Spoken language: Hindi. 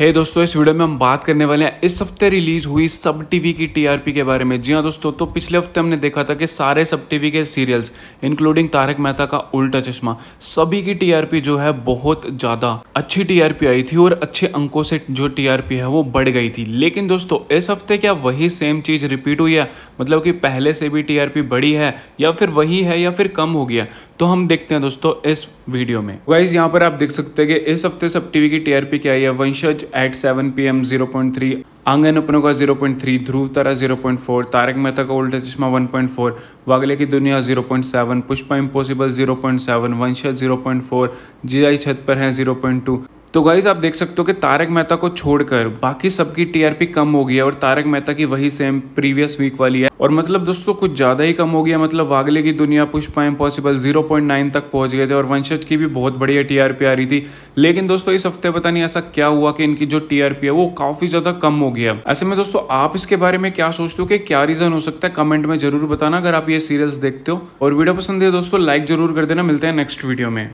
हे hey दोस्तों इस वीडियो में हम बात करने वाले हैं इस हफ्ते रिलीज हुई सब टीवी की टीआरपी के बारे में जी हाँ दोस्तों तो पिछले हफ्ते हमने देखा था कि सारे सब टीवी के सीरियल्स इंक्लूडिंग तारक मेहता का उल्टा चश्मा सभी की टीआरपी जो है बहुत ज़्यादा अच्छी टीआरपी आई थी और अच्छे अंकों से जो टीआरपी है वो बढ़ गई थी लेकिन दोस्तों इस हफ्ते क्या वही सेम चीज़ रिपीट हुई है मतलब कि पहले से भी टीआरपी बढ़ी है या फिर वही है या फिर कम हो गया तो हम देखते हैं दोस्तों इस वीडियो में वाइज यहाँ पर आप देख सकते हैं कि इस हफ्ते सब टीवी की टीआरपी क्या आई है Vanshaj at seven P M zero point three Aangan Apnon Ka zero point three Dhruv Tara zero point four Taarak Mehta Ka Ooltah Chashmah one point four Wagle Ki Duniya zero point seven Pushpa Impossible zero point seven Vanshaj zero point four जी आई छत पर है जीरो पॉइंट टू तो गाइज आप देख सकते हो कि तारक मेहता को छोड़कर बाकी सबकी टीआरपी कम हो गई है और तारक मेहता की वही सेम प्रीवियस वीक वाली है और मतलब दोस्तों कुछ ज़्यादा ही कम हो गया मतलब वागले की दुनिया पुष्पा इम्पॉसिबल 0.9 तक पहुंच गए थे और वंशज की भी बहुत बढ़िया टीआरपी आ रही थी लेकिन दोस्तों इस हफ्ते पता नहीं ऐसा क्या हुआ कि इनकी जो टीआरपी है वो काफ़ी ज़्यादा कम हो गया ऐसे में दोस्तों आप इसके बारे में क्या सोचते हो कि क्या रीज़न हो सकता है कमेंट में जरूर बताना अगर आप ये सीरियल्स देखते हो और वीडियो पसंद है दोस्तों लाइक जरूर कर देना मिलते हैं नेक्स्ट वीडियो में